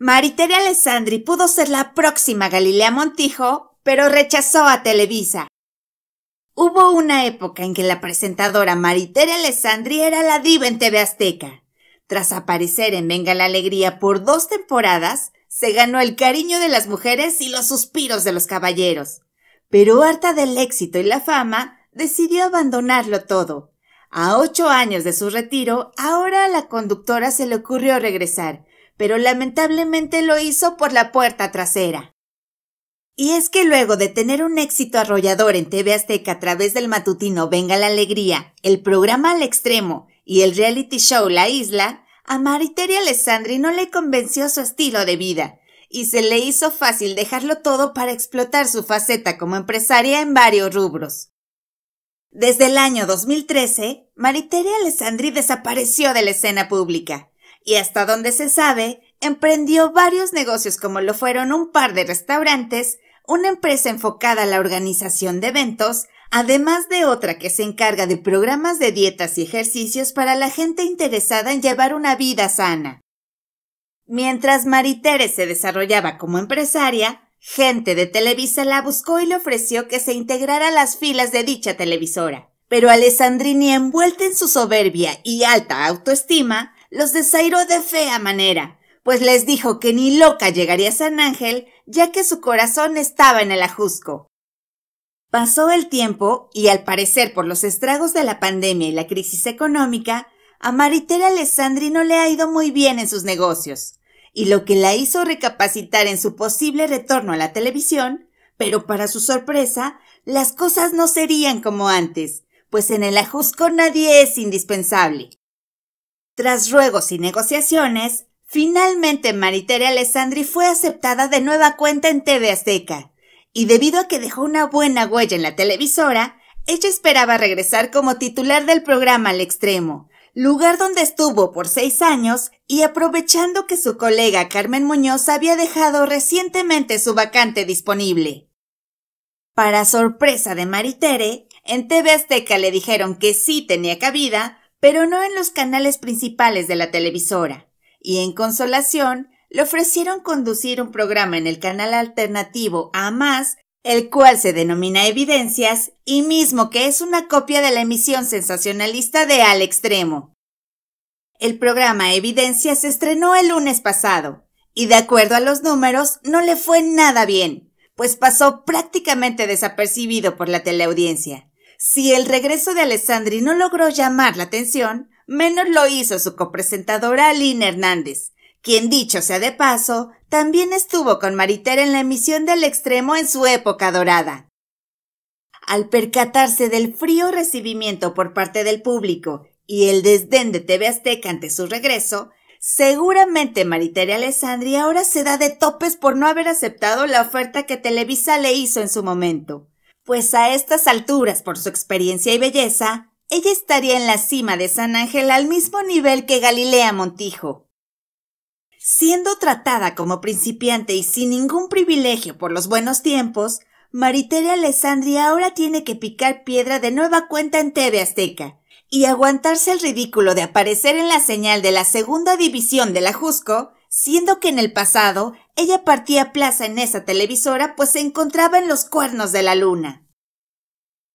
Mariteria Alessandri pudo ser la próxima Galilea Montijo, pero rechazó a Televisa. Hubo una época en que la presentadora Mariteria Alessandri era la diva en TV Azteca. Tras aparecer en Venga la Alegría por dos temporadas, se ganó el cariño de las mujeres y los suspiros de los caballeros. Pero harta del éxito y la fama, decidió abandonarlo todo. A ocho años de su retiro, ahora a la conductora se le ocurrió regresar, pero lamentablemente lo hizo por la puerta trasera. Y es que luego de tener un éxito arrollador en TV Azteca a través del matutino Venga la Alegría, el programa Al Extremo y el reality show La Isla, a Mariteria Alessandri no le convenció su estilo de vida, y se le hizo fácil dejarlo todo para explotar su faceta como empresaria en varios rubros. Desde el año 2013, Mariteria Alessandri desapareció de la escena pública, y hasta donde se sabe, emprendió varios negocios como lo fueron un par de restaurantes, una empresa enfocada a la organización de eventos, además de otra que se encarga de programas de dietas y ejercicios para la gente interesada en llevar una vida sana. Mientras Maritere se desarrollaba como empresaria, gente de Televisa la buscó y le ofreció que se integrara a las filas de dicha televisora. Pero Alessandrini, envuelta en su soberbia y alta autoestima, los desairó de fea manera, pues les dijo que ni loca llegaría a San Ángel, ya que su corazón estaba en el ajusco. Pasó el tiempo y al parecer por los estragos de la pandemia y la crisis económica, a Maritela Alessandri no le ha ido muy bien en sus negocios, y lo que la hizo recapacitar en su posible retorno a la televisión, pero para su sorpresa, las cosas no serían como antes, pues en el ajusco nadie es indispensable. Tras ruegos y negociaciones, finalmente Maritere Alessandri fue aceptada de nueva cuenta en TV Azteca, y debido a que dejó una buena huella en la televisora, ella esperaba regresar como titular del programa Al Extremo, lugar donde estuvo por seis años y aprovechando que su colega Carmen Muñoz había dejado recientemente su vacante disponible. Para sorpresa de Maritere, en TV Azteca le dijeron que sí tenía cabida, pero no en los canales principales de la televisora, y en consolación le ofrecieron conducir un programa en el canal alternativo A más, el cual se denomina Evidencias, y mismo que es una copia de la emisión sensacionalista de Al Extremo. El programa Evidencias se estrenó el lunes pasado, y de acuerdo a los números no le fue nada bien, pues pasó prácticamente desapercibido por la teleaudiencia. Si el regreso de Alessandri no logró llamar la atención, menos lo hizo su copresentadora Aline Hernández, quien dicho sea de paso, también estuvo con Maritere en la emisión del extremo en su época dorada. Al percatarse del frío recibimiento por parte del público y el desdén de TV Azteca ante su regreso, seguramente Maritere Alessandri ahora se da de topes por no haber aceptado la oferta que Televisa le hizo en su momento pues a estas alturas, por su experiencia y belleza, ella estaría en la cima de San Ángel al mismo nivel que Galilea Montijo. Siendo tratada como principiante y sin ningún privilegio por los buenos tiempos, Mariteria Alessandria ahora tiene que picar piedra de nueva cuenta en TV Azteca y aguantarse el ridículo de aparecer en la señal de la segunda división de la Jusco, siendo que en el pasado ella partía plaza en esa televisora, pues se encontraba en los cuernos de la luna.